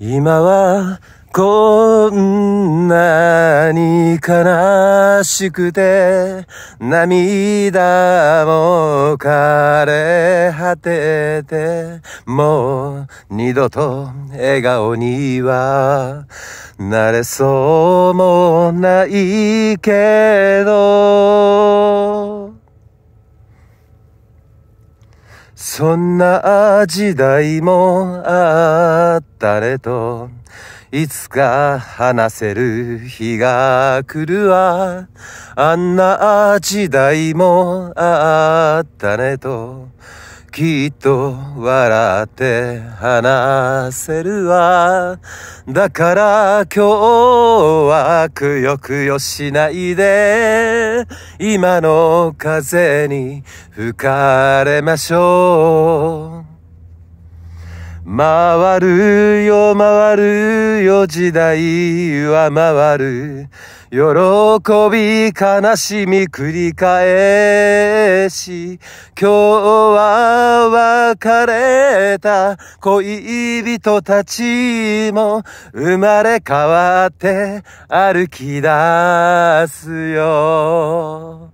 今はこんなに悲しくて涙も枯れ果ててもう二度と笑顔にはなれそうもないけどそんな時代もあったねと、いつか話せる日が来るわ。あんな時代もあったねと、きっと笑って話せるわ。だから今日はくよくよしないで、今の風に吹かれましょう。回るよ回るよ時代は回る喜び悲しみ繰り返し今日は別れた恋人たちも生まれ変わって歩き出すよ